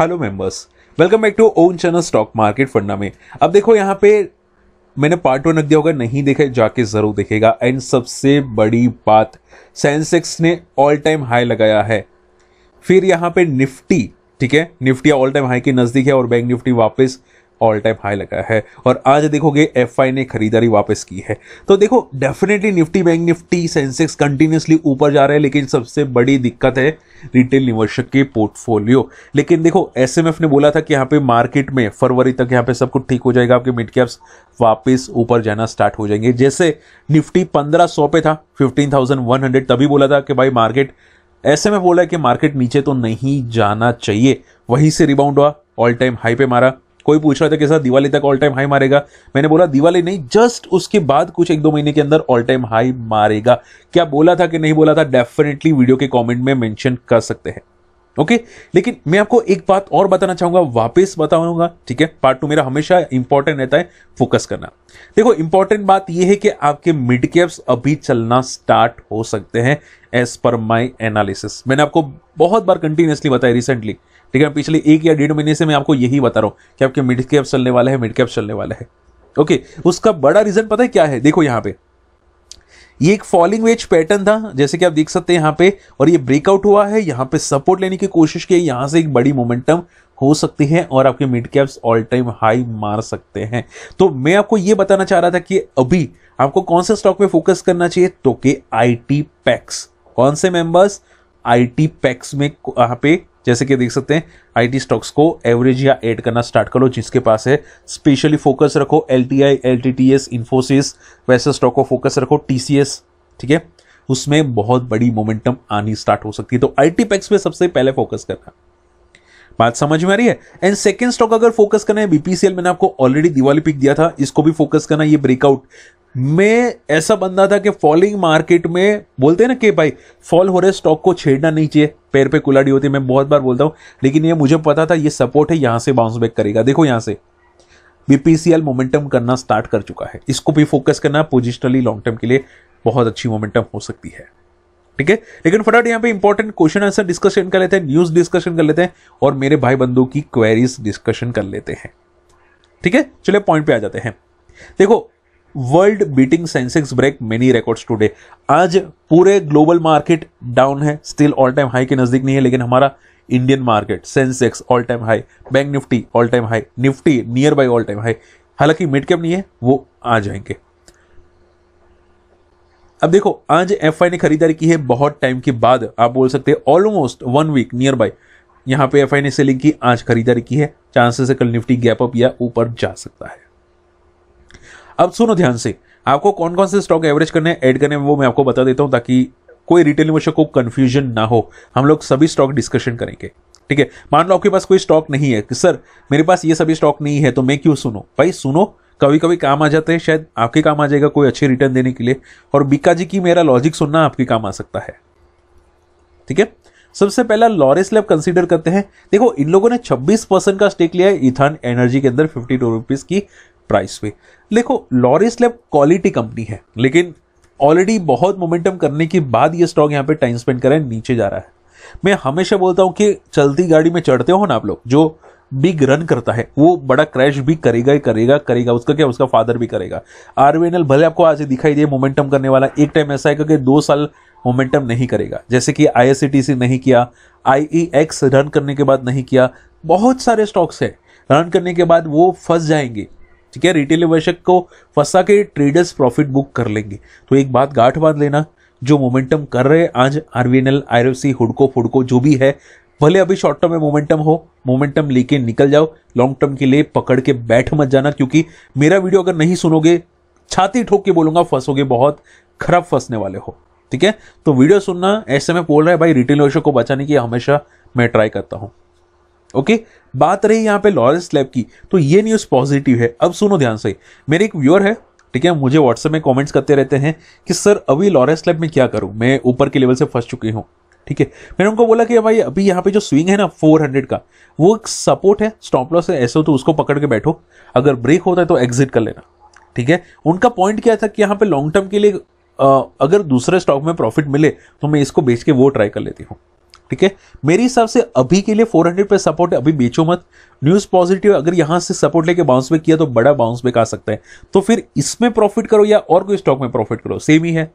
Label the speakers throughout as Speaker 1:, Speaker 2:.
Speaker 1: Hello members welcome back to own channel stock market funda में अब देखो यहाँ पे मैंने पार्ट वन रख दिया होगा नहीं देखे जाके जरूर देखेगा एंड सबसे बड़ी बात सेंसेक्स ने ऑल टाइम हाई लगाया है फिर यहाँ पे निफ्टी ठीक है निफ्टी ऑल टाइम हाई के नजदीक है और बैंक निफ्टी वापस ऑल टाइम हाई लगा है और आज देखोगे एफ ने खरीदारी वापस की है तो देखो definitely Nifty bank Nifty Sensex continuously ऊपर जा रहे हैं लेकिन सबसे बड़ी दिक्कत है रिटेल निवेशक के पोर्टफोलियो लेकिन देखो एस ने बोला था कि यहाँ पे मार्केट में फरवरी तक यहाँ पे सब कुछ ठीक हो जाएगा आपके मिड कैप्स वापस ऊपर जाना स्टार्ट हो जाएंगे जैसे निफ्टी पंद्रह सौ पे था फिफ्टीन थाउजेंड वन हंड्रेड तभी बोला था कि भाई मार्केट ऐसे में बोला है कि मार्केट नीचे तो नहीं जाना चाहिए वहीं से रिबाउंड हुआ ऑल टाइम हाई पे मारा कोई पूछ रहा था कि सर दिवाली तक ऑल टाइम हाई मारेगा मैंने बोला दिवाली नहीं जस्ट उसके बाद कुछ एक दो महीने के अंदर ऑल टाइम हाई मारेगा क्या बोला था कि नहीं बोला था डेफिनेटली वीडियो के कॉमेंट में मैंशन कर सकते हैं ओके लेकिन मैं आपको एक बात और बताना चाहूंगा वापस बताऊंगा ठीक है पार्ट टू मेरा हमेशा इंपॉर्टेंट रहता है फोकस करना देखो इंपॉर्टेंट बात यह है कि आपके मिड कैप्स अभी चलना स्टार्ट हो सकते हैं एज पर माई एनालिसिस मैंने आपको बहुत बार कंटिन्यूसली बताया रिसेंटली ठीक है पिछले एक या डेढ़ महीने से मैं आपको यही बता रहा हूँ कि आपके मिड कैप्स चलने वाला है मिड कैप्स चलने वाला है ओके उसका बड़ा रीजन पता है क्या है देखो यहाँ पे ये एक फॉलिंग वेज पैटर्न था जैसे कि आप देख सकते हैं यहाँ पे और ये ब्रेकआउट हुआ है यहाँ पे सपोर्ट लेने की कोशिश की यहाँ से एक बड़ी मोमेंटम हो सकती है और आपके mid caps all time high मार सकते हैं तो मैं आपको ये बताना चाह रहा था कि अभी आपको कौन से स्टॉक पे फोकस करना चाहिए तो के आई टी पैक्स कौन से मेंबर्स आई टी पैक्स में यहाँ पे जैसे कि देख सकते हैं आईटी स्टॉक्स को एवरेज या ऐड करना स्टार्ट करो जिसके पास है स्पेशली फोकस रखो L T I L T T S Infosys वैसे स्टॉक को फोकस रखो टी सी एस ठीक है उसमें बहुत बड़ी मोमेंटम आनी स्टार्ट हो सकती है तो आई टी पैक्स में सबसे पहले फोकस करना बात समझ में आ रही है एंड सेकेंड स्टॉक अगर फोकस करना है बीपीसीएल मैंने आपको ऑलरेडी दिवाली पिक दिया था इसको भी फोकस करना ये ब्रेकआउट मैं ऐसा बंदा था कि फॉलिंग मार्केट में बोलते हैं ना कि भाई फॉल हो रहे स्टॉक को छेड़ना नहीं चाहिए पैर पे कुलाड़ी होती है मैं बहुत बार बोलता हूँ लेकिन ये मुझे पता था ये सपोर्ट है यहाँ से बाउंस बैक करेगा देखो यहाँ से बीपीसीएल मोमेंटम करना स्टार्ट कर चुका है इसको भी फोकस करना पोजिशनली लॉन्ग टर्म के लिए बहुत अच्छी मोमेंटम हो सकती है ठीक है लेकिन फटाफट यहाँ पे इंपॉर्टेंट क्वेश्चन आंसर डिस्कशन कर लेते हैं न्यूज डिस्कशन कर लेते हैं और मेरे भाई बंधु की क्वेरीज डिस्कशन कर लेते हैं ठीक है चलिए पॉइंट पे आ जाते हैं देखो world beating Sensex break many records today आज पूरे ग्लोबल मार्केट डाउन है स्टिल ऑल टाइम हाई के नजदीक नहीं है लेकिन हमारा Indian market Sensex all time high bank Nifty all time high Nifty near by all time high हालांकि मिड कैप नहीं है वो आ जाएंगे अब देखो आज एफ ने खरीदारी की है बहुत टाइम के बाद आप बोल सकते हैं almost one week near by यहां पे एफ ने सेलिंग की आज खरीदारी की है चांसेस है कल निफ्टी गैप अप या ऊपर जा सकता है अब सुनो ध्यान से आपको कौन कौन से स्टॉक एवरेज करने हैं ऐड करने हैं वो मैं आपको बता देता हूँ ताकि कोई रिटेल निवेशक को कंफ्यूजन ना हो हम लोग सभी स्टॉक डिस्कशन करेंगे ठीक है मान लो आपके पास कोई स्टॉक नहीं है कि सर मेरे पास ये सभी स्टॉक नहीं है तो मैं क्यों सुनो भाई सुनो कभी कभी काम आ जाते हैं शायद आपके काम आ जाएगा कोई अच्छे रिटर्न देने के लिए और बीका जी की मेरा लॉजिक सुनना आपके काम आ सकता है ठीक है सबसे पहला लॉरेस लैब कंसीडर करते हैं देखो इन लोगों ने 26 परसेंट का स्टेक लिया है इथान एनर्जी के अंदर फिफ्टी टू रुपीज की प्राइस पे देखो लॉरिस लैब क्वालिटी कंपनी है लेकिन ऑलरेडी बहुत मोमेंटम करने के बाद ये स्टॉक यहाँ पे टाइम स्पेंड करा है नीचे जा रहा है मैं हमेशा बोलता हूँ कि चलती गाड़ी में चढ़ते हो ना आप लोग जो बिग रन करता है वो बड़ा क्रैश भी करेगा ही करेगा करेगा उसका क्या उसका फादर भी करेगा आरवीएनएल भले आपको आज दिखाई दे मोमेंटम करने वाला एक टाइम ऐसा है कि दो साल मोमेंटम नहीं करेगा जैसे कि आई नहीं किया आई रन e करने के बाद नहीं किया बहुत सारे स्टॉक्स है रन करने के बाद वो फंस जाएंगे ठीक है रिटेल निवेशक को फंसा के ट्रेडर्स प्रॉफिट बुक कर लेंगे तो एक बात गांठ बांध लेना जो मोमेंटम कर रहे हैं आज आरवीएनएल आईएफसी हुडको फुडको जो भी है भले अभी शॉर्ट टर्म में मोमेंटम हो मोमेंटम लेके निकल जाओ लॉन्ग टर्म के लिए पकड़ के बैठ मत जाना क्योंकि मेरा वीडियो अगर नहीं सुनोगे छाती ठोक के बोलूंगा फंसोगे बहुत खराब फंसने वाले हो ठीक है तो वीडियो सुनना ऐसे में बोल रहा है भाई रिटेल निवेशक को बचाने की हमेशा मैं ट्राई करता हूँ ओके बात रही यहाँ पे लॉरेंस लैब की तो ये न्यूज़ पॉजिटिव है अब सुनो ध्यान से मेरे एक व्यूअर है ठीक है मुझे व्हाट्सएप में कमेंट्स करते रहते हैं कि सर अभी लॉरेंस लैब में क्या करूँ मैं ऊपर के लेवल से फंस चुकी हूँ ठीक है मैंने उनको बोला कि भाई अभी यहाँ पे जो स्विंग है ना 400 का वो एक सपोर्ट है स्टॉप लॉस है ऐसे हो तो उसको पकड़ के बैठो अगर ब्रेक होता है तो एग्जिट कर लेना ठीक है उनका पॉइंट क्या था कि यहाँ पे लॉन्ग टर्म के लिए अगर दूसरे स्टॉक में प्रॉफिट मिले तो मैं इसको बेच के वो ट्राई कर लेती हूँ ठीक है मेरे हिसाब से अभी के लिए 400 पे सपोर्ट है अभी बेचो मत न्यूज पॉजिटिव अगर यहां से सपोर्ट लेके बाउंस बैक किया तो बड़ा बाउंस बैक आ सकता है तो फिर इसमें प्रॉफिट करो या और कोई स्टॉक में प्रॉफिट करो सेम ही है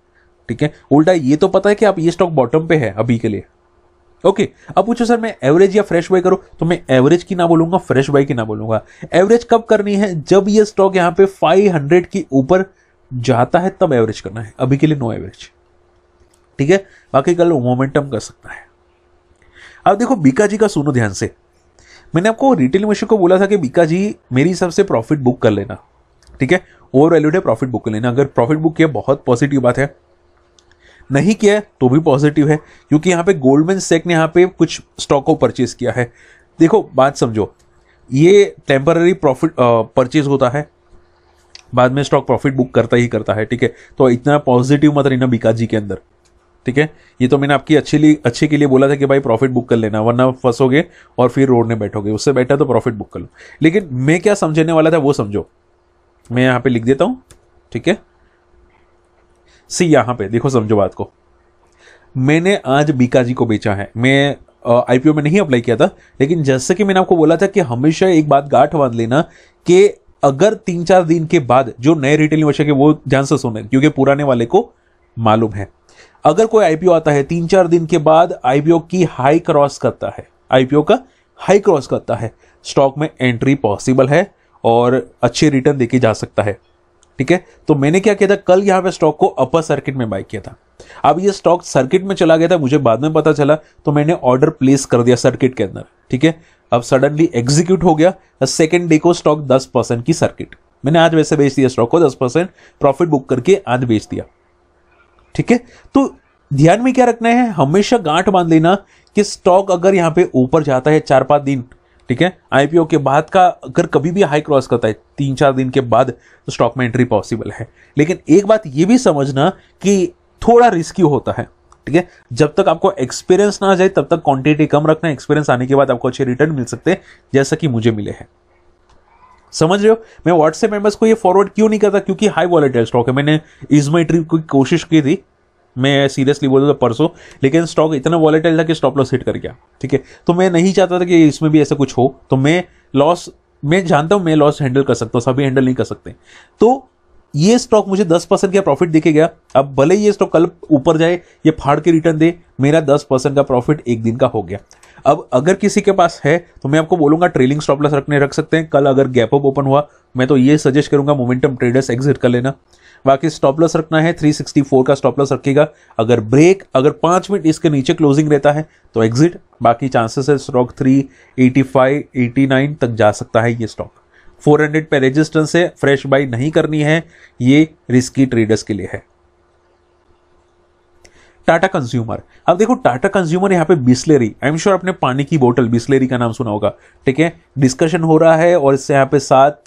Speaker 1: ठीक है उल्टा ये तो पता है कि आप ये स्टॉक बॉटम पे है अभी के लिए ओके अब पूछो सर मैं एवरेज या फ्रेश बाई करूं तो मैं एवरेज की ना बोलूंगा फ्रेश बाई की ना बोलूंगा एवरेज कब करनी है जब ये स्टॉक यहाँ पे 500 के ऊपर जाता है तब एवरेज करना है अभी के लिए नो एवरेज ठीक है बाकी कल मोमेंटम कर सकता है अब देखो बीका जी का सुनो ध्यान से मैंने आपको रिटेल इन्वेस्टर को बोला था कि बीका जी मेरी हिसाब से प्रॉफिट बुक कर लेना ठीक है ओवर वैल्यूड है प्रॉफिट बुक कर लेना अगर प्रॉफिट बुक किया बहुत पॉजिटिव बात है नहीं किया तो भी पॉजिटिव है क्योंकि यहाँ पे गोल्डमैन सेक ने यहाँ पे कुछ स्टॉक को परचेज किया है देखो बात समझो ये टेम्पररी प्रॉफिट परचेज होता है बाद में स्टॉक प्रॉफिट बुक करता ही करता है ठीक है तो इतना पॉजिटिव मत रहना बीकाजी के अंदर ठीक है ये तो मैंने आपकी अच्छी लिए अच्छे के लिए बोला था कि भाई प्रॉफिट बुक कर लेना वरना फंसोगे और फिर रोडने बैठोगे उससे बैठा तो प्रॉफिट बुक कर लो लेकिन मैं क्या समझने वाला था वो समझो मैं यहाँ पे लिख देता हूँ ठीक है सी यहाँ पे देखो समझो बात को मैंने आज बीकाजी को बेचा है मैं आईपीओ में नहीं अप्लाई किया था लेकिन जैसे कि मैंने आपको बोला था कि हमेशा एक बात गांठ बांध लेना कि अगर तीन चार दिन के बाद जो नए रिटेल निवेशक है वो ध्यान से सुने क्योंकि पुराने वाले को मालूम है अगर कोई आईपीओ आता है तीन चार दिन के बाद आईपीओ की हाई क्रॉस करता है आईपीओ का हाई क्रॉस करता है स्टॉक में एंट्री पॉसिबल है और अच्छे रिटर्न देके जा सकता है ठीक है तो मैंने क्या किया था कल यहाँ पे स्टॉक को अपर सर्किट में बाई किया था अब ये स्टॉक सर्किट में चला गया था मुझे बाद में पता चला तो मैंने ऑर्डर प्लेस कर दिया सर्किट के अंदर ठीक है अब सडनली एग्जीक्यूट हो गया सेकेंड डे को स्टॉक दस परसेंट की सर्किट मैंने आज वैसे बेच दिया स्टॉक को दस परसेंट प्रॉफिट बुक करके आज बेच दिया ठीक है तो ध्यान में क्या रखना है हमेशा गांठ बांध लेना कि स्टॉक अगर यहाँ पे ऊपर जाता है चार पांच दिन ठीक है आईपीओ के बाद का अगर कभी भी हाई क्रॉस करता है तीन चार दिन के बाद तो स्टॉक में एंट्री पॉसिबल है लेकिन एक बात ये भी समझना कि थोड़ा रिस्की होता है ठीक है जब तक आपको एक्सपीरियंस ना आ जाए तब तक क्वांटिटी कम रखना एक्सपीरियंस आने के बाद आपको अच्छे रिटर्न मिल सकते हैं जैसा कि मुझे मिले हैं समझ रहे हो मैं व्हाट्सएप मेंबर्स को ये फॉरवर्ड क्यों नहीं करता क्योंकि हाई वॉलेटाइल स्टॉक है मैंने मई ट्रिप की कोशिश की थी मैं सीरियसली बोल रहा था परसों लेकिन स्टॉक इतना वॉलेटाइल था कि स्टॉप लॉस हिट कर गया ठीक है तो मैं नहीं चाहता था कि इसमें भी ऐसा कुछ हो तो मैं लॉस मैं जानता हूँ मैं लॉस हैंडल कर सकता हूँ सभी हैंडल नहीं कर सकते तो ये स्टॉक मुझे दस परसेंट का प्रॉफिट देखे गया अब भले ये स्टॉक कल ऊपर जाए ये फाड़ के रिटर्न दे मेरा दस परसेंट का प्रॉफिट एक दिन का हो गया अब अगर किसी के पास है तो मैं आपको बोलूंगा ट्रेलिंग स्टॉप लॉस रखने रख सकते हैं कल अगर गैप अप ओपन हुआ मैं तो ये सजेस्ट करूंगा मोमेंटम ट्रेडर्स एग्जिट कर लेना बाकी स्टॉप लॉस रखना है 364 का स्टॉप लॉस रखेगा अगर ब्रेक अगर पाँच मिनट इसके नीचे क्लोजिंग रहता है तो एग्जिट बाकी चांसेस है स्टॉक 385 89 तक जा सकता है ये स्टॉक 400 पे रेजिस्टेंस है फ्रेश बाई नहीं करनी है ये रिस्की ट्रेडर्स के लिए है टाटा कंज्यूमर अब देखो टाटा कंज्यूमर यहाँ पे बिस्लेरी आई एम श्योर आपने पानी की बोतल बिस्लेरी का नाम सुना होगा ठीक है डिस्कशन हो रहा है और इससे यहाँ पे सात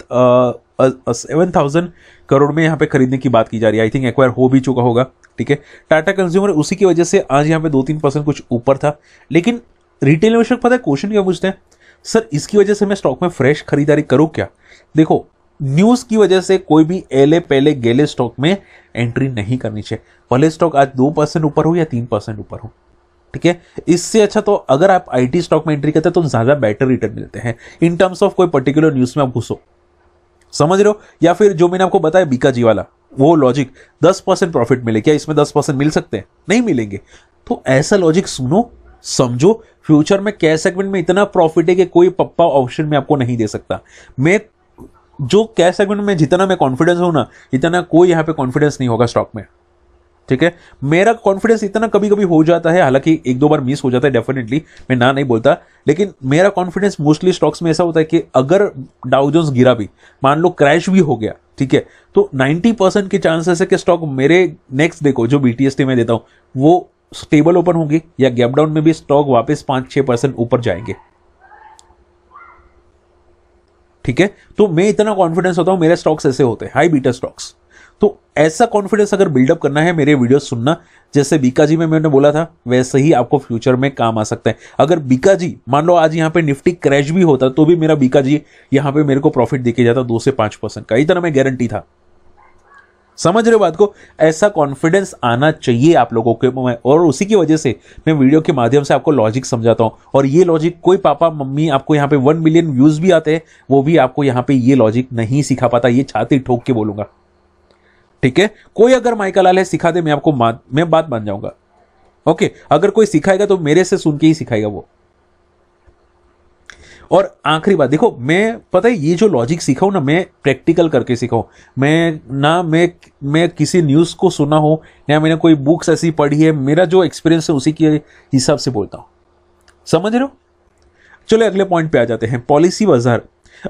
Speaker 1: सेवन थाउजेंड करोड़ में यहाँ पे खरीदने की बात की जा रही है आई थिंक एक्वायर हो भी चुका होगा ठीक है टाटा कंज्यूमर उसी की वजह से आज यहाँ पे दो तीन परसेंट कुछ ऊपर था लेकिन रिटेल निवेशक पता है क्वेश्चन क्या पूछते हैं सर इसकी वजह से मैं स्टॉक में फ्रेश खरीदारी करूँ क्या देखो न्यूज की वजह से कोई भी एले पहले गेले स्टॉक में एंट्री नहीं करनी चाहिए भले स्टॉक आज दो परसेंट ऊपर हो या तीन परसेंट ऊपर हो ठीक है इससे अच्छा तो अगर आप आईटी स्टॉक में एंट्री करते हैं तो ज्यादा बेटर रिटर्न मिलते हैं इन टर्म्स ऑफ कोई पर्टिकुलर न्यूज में आप घुसो समझ रहे हो या फिर जो मैंने आपको बताया बीका जी वाला वो लॉजिक दस परसेंट प्रॉफिट मिले क्या इसमें दस परसेंट मिल सकते हैं नहीं मिलेंगे तो ऐसा लॉजिक सुनो समझो फ्यूचर में कैश सेगमेंट में इतना प्रॉफिट है कि कोई पप्पा ऑप्शन में आपको नहीं दे सकता मैं जो कैश सेगमेंट में जितना मैं कॉन्फिडेंस हूँ ना इतना कोई यहाँ पे कॉन्फिडेंस नहीं होगा स्टॉक में ठीक है मेरा कॉन्फिडेंस इतना कभी कभी हो जाता है हालांकि एक दो बार मिस हो जाता है डेफिनेटली मैं ना नहीं बोलता लेकिन मेरा कॉन्फिडेंस मोस्टली स्टॉक्स में ऐसा होता है कि अगर डाउजोन्स गिरा भी मान लो क्रैश भी हो गया ठीक है तो 90 परसेंट के चांसेस है कि स्टॉक मेरे नेक्स्ट देखो जो बीटीएसटी में देता हूँ वो स्टेबल ओपन होगी या गैप डाउन में भी स्टॉक वापस पांच छह परसेंट ऊपर जाएंगे ठीक है तो मैं इतना कॉन्फिडेंस होता हूँ मेरे स्टॉक्स ऐसे होते हैं हाई बीटा स्टॉक्स तो ऐसा कॉन्फिडेंस अगर बिल्डअप करना है मेरे वीडियो सुनना जैसे बीका जी में मैंने बोला था वैसे ही आपको फ्यूचर में काम आ सकता है अगर बीका जी मान लो आज यहाँ पे निफ्टी क्रैश भी होता तो भी मेरा बीका जी यहाँ पे मेरे को प्रॉफिट देके जाता दो से पांच परसेंट का इतना मैं गारंटी था समझ रहे हो बात को ऐसा कॉन्फिडेंस आना चाहिए आप लोगों के में और उसी की वजह से मैं वीडियो के माध्यम से आपको लॉजिक समझाता हूँ और ये लॉजिक कोई पापा मम्मी आपको यहाँ पे वन मिलियन व्यूज भी आते हैं वो भी आपको यहाँ पे ये लॉजिक नहीं सिखा पाता ये छाती ठोक के बोलूंगा ठीक है कोई अगर माइका लाल है सिखा दे मैं आपको मैं बात मान जाऊंगा ओके अगर कोई सिखाएगा तो मेरे से सुन के ही सिखाएगा वो और आखिरी बात देखो मैं पता है ये जो लॉजिक सीखा ना मैं प्रैक्टिकल करके सीखा मैं ना मैं मैं किसी न्यूज़ को सुना हो या मैंने कोई बुक्स ऐसी पढ़ी है मेरा जो एक्सपीरियंस है उसी के हिसाब से बोलता हूँ समझ रहे हो चलो अगले पॉइंट पे आ जाते हैं पॉलिसी बाजार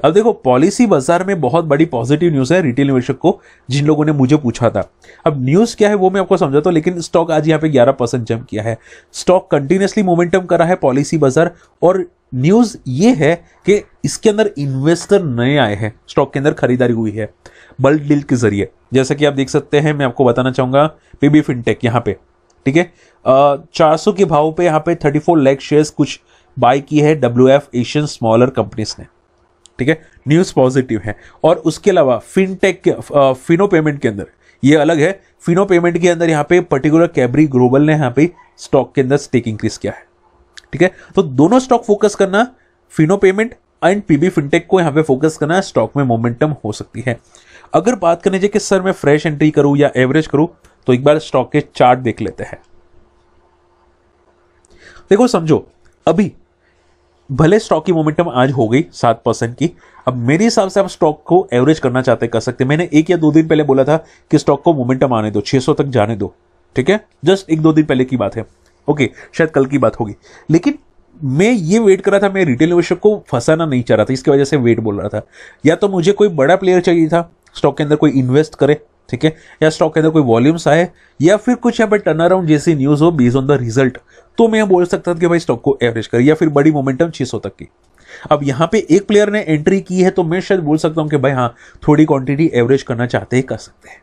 Speaker 1: अब देखो पॉलिसी बाजार में बहुत बड़ी पॉजिटिव न्यूज़ है रिटेल निवेशक को जिन लोगों ने मुझे पूछा था अब न्यूज़ क्या है वो मैं आपको समझाता हूँ लेकिन स्टॉक आज यहाँ पे 11 परसेंट जम किया है स्टॉक कंटिन्यूसली मोमेंटम करा है पॉलिसी बाजार और न्यूज ये है कि इसके अंदर इन्वेस्टर नए आए हैं स्टॉक के अंदर खरीदारी हुई है बल्ड डील के जरिए जैसा कि आप देख सकते हैं मैं आपको बताना चाहूंगा पीबी फिनटेक यहाँ पे ठीक है चार सौ के भाव पे यहाँ पे थर्टी फोर लैख शेयर कुछ बाय की है W F Asian smaller companies ने ठीक है न्यूज पॉजिटिव है और उसके अलावा फिनटेक फिनो पेमेंट के अंदर ये अलग है फिनो पेमेंट के अंदर यहाँ पे पर्टिकुलर कैबरी ग्लोबल ने यहाँ पे स्टॉक के अंदर स्टेक इंक्रीज किया है ठीक है तो दोनों स्टॉक फोकस करना Fino payment and PB Fintech को यहाँ पे फोकस करना स्टॉक में मोमेंटम हो सकती है अगर बात करें जाए कि सर मैं फ्रेश एंट्री करूं या एवरेज करूं तो एक बार स्टॉक के चार्ट देख लेते हैं देखो समझो अभी भले स्टॉक की मोमेंटम आज हो गई सात परसेंट की अब मेरे हिसाब से आप स्टॉक को एवरेज करना चाहते कर सकते मैंने एक या दो दिन पहले बोला था कि स्टॉक को मोमेंटम आने दो 600 तक जाने दो ठीक है जस्ट एक दो दिन पहले की बात है ओके शायद कल की बात होगी लेकिन मैं ये वेट कर रहा था मैं रिटेल निवेशक को फंसाना नहीं चाह रहा था इसकी वजह से वेट बोल रहा था या तो मुझे कोई बड़ा प्लेयर चाहिए था स्टॉक के अंदर कोई इन्वेस्ट करे ठीक है या स्टॉक के अंदर कोई वॉल्यूम्स आए या फिर कुछ यहाँ पर टर्न अराउंड जैसी न्यूज़ हो बेज ऑन द रिजल्ट तो मैं बोल सकता था कि भाई स्टॉक को एवरेज कर या फिर बड़ी मोमेंटम 600 तक की अब यहाँ पे एक प्लेयर ने एंट्री की है तो मैं शायद बोल सकता हूँ कि भाई हाँ थोड़ी क्वांटिटी एवरेज करना चाहते हैं कर सकते हैं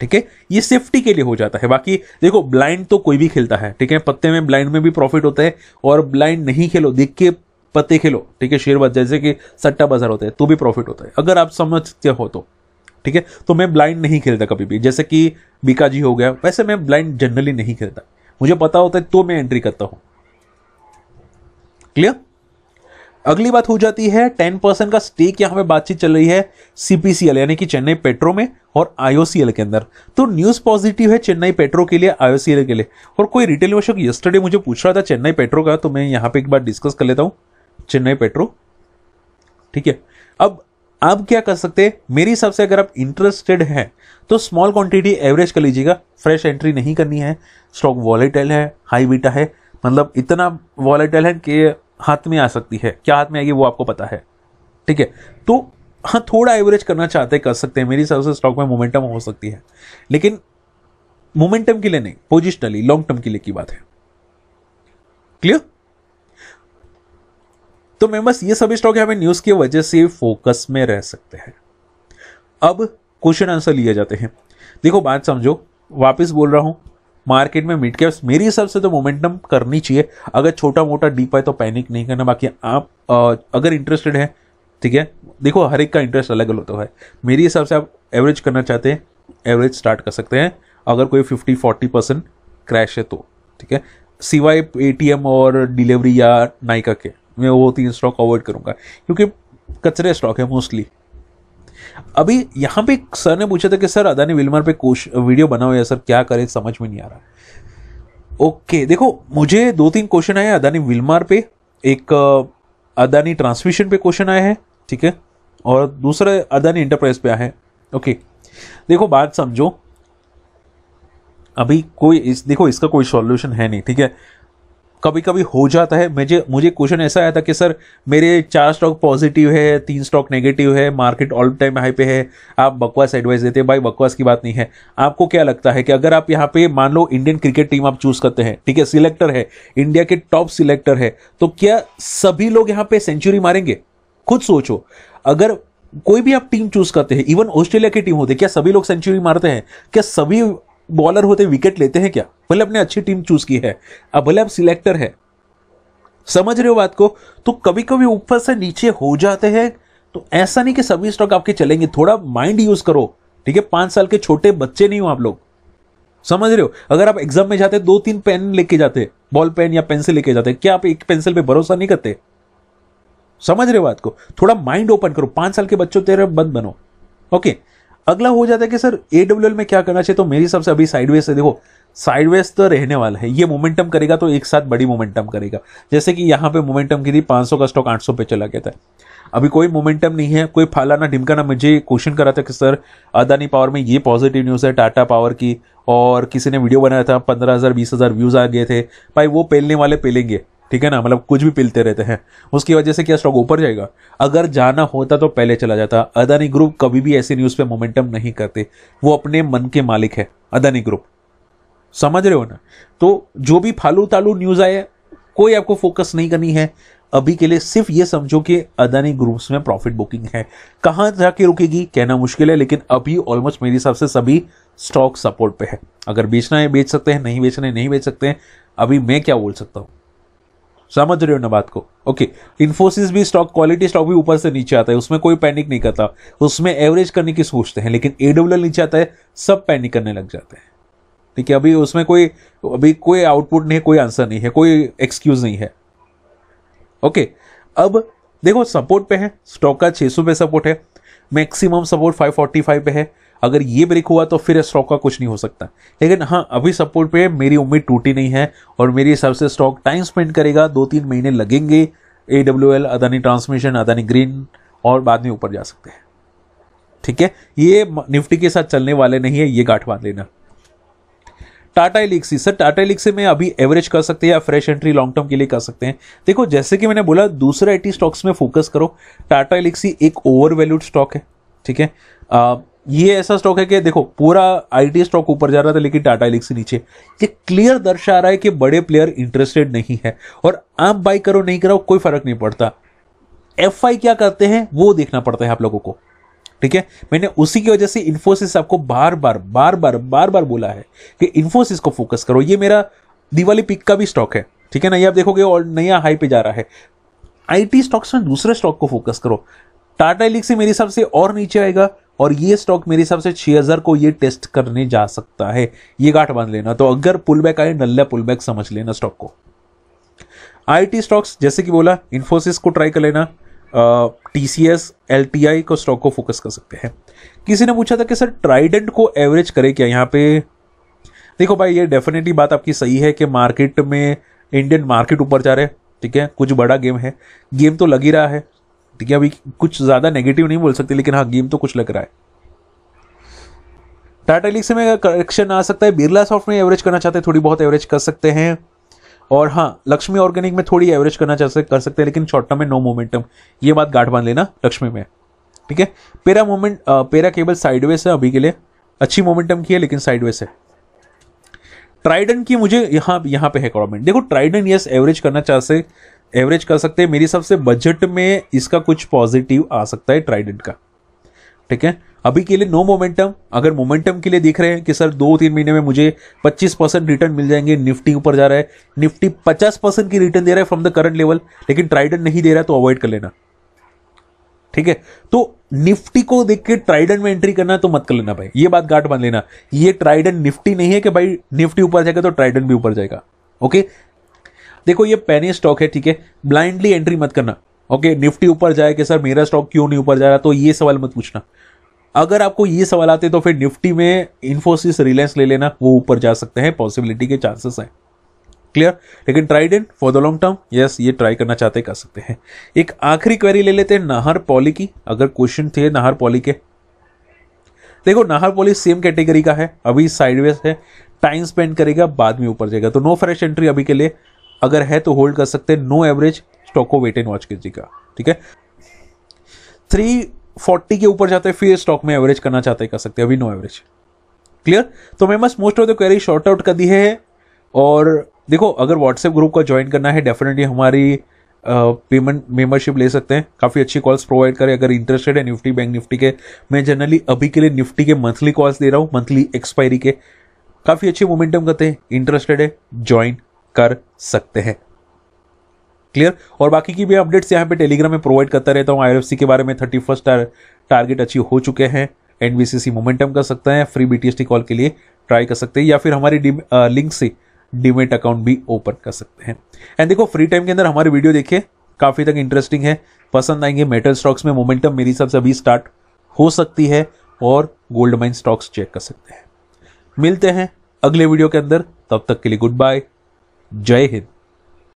Speaker 1: ठीक है ये सेफ्टी के लिए हो जाता है बाकी देखो ब्लाइंड तो कोई भी खेलता है ठीक है पत्ते में ब्लाइंड में भी प्रॉफिट होता है और ब्लाइंड नहीं खेलो देख के पत्ते खेलो ठीक है शेयर बाजार जैसे कि सट्टा बाजार होता है तो भी प्रॉफिट होता है अगर आप समझते हो तो ठीक है तो मैं ब्लाइंड नहीं खेलता कभी भी जैसे कि बीका जी हो गया वैसे मैं ब्लाइंड जनरली नहीं खेलता मुझे पता होता है तो मैं एंट्री करता हूं क्लियर अगली बात हो जाती है टेन परसेंट का स्टेक यहाँ पे बातचीत चल रही है सीपीसीएल यानी कि चेन्नई पेट्रो में और आईओसीएल के अंदर तो न्यूज पॉजिटिव है चेन्नई पेट्रो के लिए आईओसीएल के लिए और कोई रिटेल निवेशक यस्टरडे मुझे पूछ रहा था चेन्नई पेट्रो का तो मैं यहाँ पे एक बार डिस्कस कर लेता हूँ चेन्नई पेट्रो ठीक है अब आप क्या कर सकते हैं मेरे हिसाब से अगर आप इंटरेस्टेड हैं तो स्मॉल क्वांटिटी एवरेज कर लीजिएगा फ्रेश एंट्री नहीं करनी है स्टॉक वॉलेटाइल है हाई बीटा है मतलब इतना वॉलेटाइल है कि हाथ में आ सकती है क्या हाथ में आएगी वो आपको पता है ठीक है तो हाँ थोड़ा एवरेज करना चाहते कर सकते हैं मेरी हिसाब से स्टॉक में मोमेंटम हो सकती है लेकिन मोमेंटम के लिए नहीं पोजिशनली लॉन्ग टर्म के लिए की बात है क्लियर तो बस ये सभी स्टॉक हमें न्यूज की वजह से फोकस में रह सकते हैं अब क्वेश्चन आंसर लिए जाते हैं देखो बात समझो वापस बोल रहा हूं मार्केट में मिड कैप्स मेरे हिसाब से तो मोमेंटम करनी चाहिए अगर छोटा मोटा डीप है तो पैनिक नहीं करना बाकी आप आ, अगर इंटरेस्टेड है ठीक है देखो हर एक का इंटरेस्ट अलग अलग होता है मेरे हिसाब से आप एवरेज करना चाहते हैं एवरेज स्टार्ट कर सकते हैं अगर कोई फिफ्टी फोर्टी परसेंट क्रैश है तो ठीक है सिवाय ए और डिलीवरी या नाइका के मैं वो तीन स्टॉक अवॉइड करूँगा क्योंकि कचरे स्टॉक है मोस्टली अभी यहाँ पे सर ने पूछा था कि सर अदानी विल्मर पे कोश वीडियो बनाओ या सर क्या करें समझ में नहीं आ रहा ओके देखो मुझे दो तीन क्वेश्चन आए अदानी विल्मार पे एक अदानी ट्रांसमिशन पे क्वेश्चन आया है ठीक है और दूसरा अदानी इंटरप्राइज पे आया है ओके देखो बात समझो अभी कोई इस देखो इसका कोई सॉल्यूशन है नहीं ठीक है कभी कभी हो जाता है मुझे मुझे क्वेश्चन ऐसा आया था कि सर मेरे चार स्टॉक पॉजिटिव है तीन स्टॉक नेगेटिव है मार्केट ऑल टाइम हाई पे है आप बकवास एडवाइस देते हैं भाई बकवास की बात नहीं है आपको क्या लगता है कि अगर आप यहाँ पे मान लो इंडियन क्रिकेट टीम आप चूज करते हैं ठीक है सिलेक्टर है इंडिया के टॉप सिलेक्टर है तो क्या सभी लोग यहाँ पे सेंचुरी मारेंगे खुद सोचो अगर कोई भी आप टीम चूज करते हैं इवन ऑस्ट्रेलिया की टीम होती है क्या सभी लोग सेंचुरी मारते हैं क्या सभी बॉलर होते विकेट लेते हैं क्या भले आपने अच्छी टीम चूज की है अब भले आप सिलेक्टर है समझ रहे हो बात को तो कभी कभी ऊपर से नीचे हो जाते हैं तो ऐसा नहीं कि सभी स्टॉक आपके चलेंगे थोड़ा माइंड यूज करो ठीक है पांच साल के छोटे बच्चे नहीं हो आप लोग समझ रहे हो अगर आप एग्जाम में जाते दो तीन पेन लेके जाते बॉल पेन या पेंसिल लेके जाते क्या आप एक पेंसिल पे भरोसा नहीं करते समझ रहे हो बात को थोड़ा माइंड ओपन करो पांच साल के बच्चों तेरे बंद बनो ओके okay. अगला हो जाता है कि सर ए में क्या करना चाहिए तो मेरे हिसाब से अभी साइडवेज से देखो साइडवेज तो रहने वाला है ये मोमेंटम करेगा तो एक साथ बड़ी मोमेंटम करेगा जैसे कि यहाँ पे मोमेंटम की पाँच 500 का स्टॉक 800 पे चला गया था अभी कोई मोमेंटम नहीं है कोई फालाना ढिमकाना मुझे क्वेश्चन करा था कि सर अदानी पावर में ये पॉजिटिव न्यूज़ है टाटा पावर की और किसी ने वीडियो बनाया था पंद्रह हज़ार बीस हज़ार व्यूज़ आ गए थे भाई वो पेलने वाले पेलेंगे ठीक है ना मतलब कुछ भी पिलते रहते हैं उसकी वजह से क्या स्टॉक ऊपर जाएगा अगर जाना होता तो पहले चला जाता अदानी ग्रुप कभी भी ऐसी न्यूज़ पे मोमेंटम नहीं करते वो अपने मन के मालिक है अदानी ग्रुप समझ रहे हो ना तो जो भी फालू तालू न्यूज़ आए कोई आपको फोकस नहीं करनी है अभी के लिए सिर्फ ये समझो कि अदानी ग्रुप्स में प्रॉफिट बुकिंग है कहाँ जाके रुकेगी कहना मुश्किल है लेकिन अभी ऑलमोस्ट मेरे हिसाब से सभी स्टॉक सपोर्ट पे है अगर बेचना है बेच सकते हैं नहीं बेचना है नहीं बेच सकते हैं अभी मैं क्या बोल सकता हूँ समझ रहे हो ना बात को ओके इन्फोसिस भी स्टॉक क्वालिटी स्टॉक भी ऊपर से नीचे आता है उसमें कोई पैनिक नहीं करता उसमें एवरेज करने की सोचते हैं लेकिन एडब्ल्यू नीचे आता है सब पैनिक करने लग जाते हैं ठीक है अभी उसमें कोई अभी कोई आउटपुट नहीं है कोई आंसर नहीं है कोई एक्सक्यूज नहीं है ओके अब देखो सपोर्ट पे है स्टॉक का सौ पे सपोर्ट है मैक्सिमम सपोर्ट फाइव पे है अगर ये ब्रेक हुआ तो फिर स्टॉक का कुछ नहीं हो सकता लेकिन हाँ अभी सपोर्ट पे मेरी उम्मीद टूटी नहीं है और मेरे हिसाब से स्टॉक टाइम स्पेंड करेगा दो तीन महीने लगेंगे A W L Adani transmission Adani green और बाद में ऊपर जा सकते हैं ठीक है ये निफ्टी के साथ चलने वाले नहीं है ये गाठ बांध लेना टाटा एलिक्सी सर टाटा एलिक्सी में अभी एवरेज कर सकते हैं या फ्रेश एंट्री लॉन्ग टर्म के लिए कर सकते हैं देखो जैसे कि मैंने बोला दूसरे एटी स्टॉक्स में फोकस करो टाटा एलिक्सी एक ओवर वैल्यूड स्टॉक है ठीक है ये ऐसा स्टॉक है कि देखो पूरा आईटी स्टॉक ऊपर जा रहा था लेकिन टाटा एलिक्स नीचे ये क्लियर दर्शा रहा है कि बड़े प्लेयर इंटरेस्टेड नहीं है और आप बाय करो नहीं करो कोई फर्क नहीं पड़ता एफ क्या करते हैं वो देखना पड़ता है आप लोगों को ठीक है मैंने उसी की वजह से इन्फोसिस आपको बार बार बार बार बार बार बोला है कि इन्फोसिस को फोकस करो ये मेरा दिवाली पिक का भी स्टॉक है ठीक है ना ये आप देखोगे और नया हाई पे जा रहा है आईटी स्टॉक्स में दूसरे स्टॉक को फोकस करो टाटा एलिक्स मेरे हिसाब से और नीचे आएगा और ये स्टॉक मेरे हिसाब से 6000 को ये टेस्ट करने जा सकता है ये गांठ बांध लेना तो अगर पुल बैक आए नल्ला पुल बैक समझ लेना स्टॉक को आईटी स्टॉक्स जैसे कि बोला इन्फोसिस को ट्राई कर लेना T C S L T I को स्टॉक को फोकस कर सकते हैं किसी ने पूछा था कि सर ट्राइडेंट को एवरेज करे क्या यहाँ पे देखो भाई ये डेफिनेटली बात आपकी सही है कि मार्केट में इंडियन मार्केट ऊपर जा रहे हैं ठीक है कुछ बड़ा गेम है गेम तो लग ही रहा है ठीक है अभी कुछ ज़्यादा नेगेटिव नहीं बोल सकते लेकिन हाँ गेम तो कुछ लग रहा है टाटा लीग से में करेक्शन आ सकता है बिरला सॉफ्ट में एवरेज करना चाहते हैं थोड़ी बहुत एवरेज कर सकते हैं और हाँ लक्ष्मी ऑर्गेनिक में थोड़ी एवरेज करना चाहते कर सकते हैं लेकिन शॉर्ट टर्म में नो मोमेंटम ये बात गाठ बांध लेना लक्ष्मी में ठीक है पेरा मोमेंट पेरा केबल साइडवेज है अभी के लिए अच्छी मोमेंटम की है लेकिन साइडवेज है ट्राइडन की मुझे यहाँ यहाँ पे है कॉमेंट देखो ट्राइडन यस एवरेज करना चाहते एवरेज कर सकते हैं मेरे हिसाब से बजट में इसका कुछ पॉजिटिव आ सकता है ट्राइडेंट का ठीक है अभी के लिए नो मोमेंटम अगर मोमेंटम के लिए देख रहे हैं कि सर दो तीन महीने में मुझे 25 परसेंट रिटर्न मिल जाएंगे निफ्टी ऊपर जा रहा है निफ्टी 50 परसेंट की रिटर्न दे रहा है फ्रॉम द करंट लेवल लेकिन ट्राइडन नहीं दे रहा है तो अवॉइड कर लेना ठीक है तो निफ्टी को देख के ट्राइडन में एंट्री करना तो मत कर लेना भाई ये बात गांठ बांध लेना ये ट्राइडन निफ्टी नहीं है कि भाई निफ्टी ऊपर जाएगा तो ट्राइडन भी ऊपर जाएगा ओके देखो ये पैनी स्टॉक है ठीक है ब्लाइंडली एंट्री मत करना ओके निफ्टी ऊपर जाए कि सर मेरा स्टॉक क्यों नहीं ऊपर जा रहा तो ये सवाल मत पूछना अगर आपको ये सवाल आते तो फिर निफ्टी में इन्फोसिस रिलायंस ले लेना वो ऊपर जा सकते हैं पॉसिबिलिटी के चांसेस हैं क्लियर लेकिन Trident for the long term yes ये ट्राई करना चाहते कर सकते हैं एक आखिरी क्वेरी ले लेते हैं नाहर पॉली की अगर क्वेश्चन थे नाहर पॉली के देखो नाहर पॉली सेम कैटेगरी का है अभी साइडवेज है टाइम स्पेंड करेगा बाद में ऊपर जाएगा तो नो फ्रेश एंट्री अभी के लिए अगर है तो होल्ड कर सकते हैं नो एवरेज स्टॉक को वेट एंड वॉच कीजिएगा ठीक है थ्री फोर्टी के ऊपर जाते हैं फिर स्टॉक में एवरेज करना चाहते हैं कर सकते हैं अभी नो एवरेज क्लियर तो मैं बस most of the query sort out कर दी है और देखो अगर व्हाट्सएप ग्रुप का ज्वाइन करना है डेफिनेटली हमारी पेमेंट uh, मेंबरशिप ले सकते हैं काफ़ी अच्छी कॉल्स प्रोवाइड करें अगर इंटरेस्टेड है निफ्टी बैंक निफ्टी के मैं जनरली अभी के लिए निफ्टी के मंथली कॉल्स दे रहा हूँ मंथली एक्सपायरी के काफ़ी अच्छे मोमेंटम करते हैं इंटरेस्टेड है ज्वाइन कर सकते हैं क्लियर और बाकी की भी अपडेट्स यहाँ पे टेलीग्राम में प्रोवाइड करता रहता हूँ आई के बारे में थर्टी फर्स्ट टारगेट अचीव हो चुके हैं एनबीसीसी मोमेंटम कर सकते हैं फ्री बीटीएसटी कॉल के लिए ट्राई कर सकते हैं या फिर हमारी लिंक से डीमेट अकाउंट भी ओपन कर सकते हैं एंड देखो फ्री टाइम के अंदर हमारे वीडियो देखिए काफ़ी तक इंटरेस्टिंग है पसंद आएंगे मेटल स्टॉक्स में मोमेंटम मेरी हिसाब से अभी स्टार्ट हो सकती है और गोल्ड माइन स्टॉक्स चेक कर सकते हैं मिलते हैं अगले वीडियो के अंदर तब तक के लिए गुड बाय जय हिंद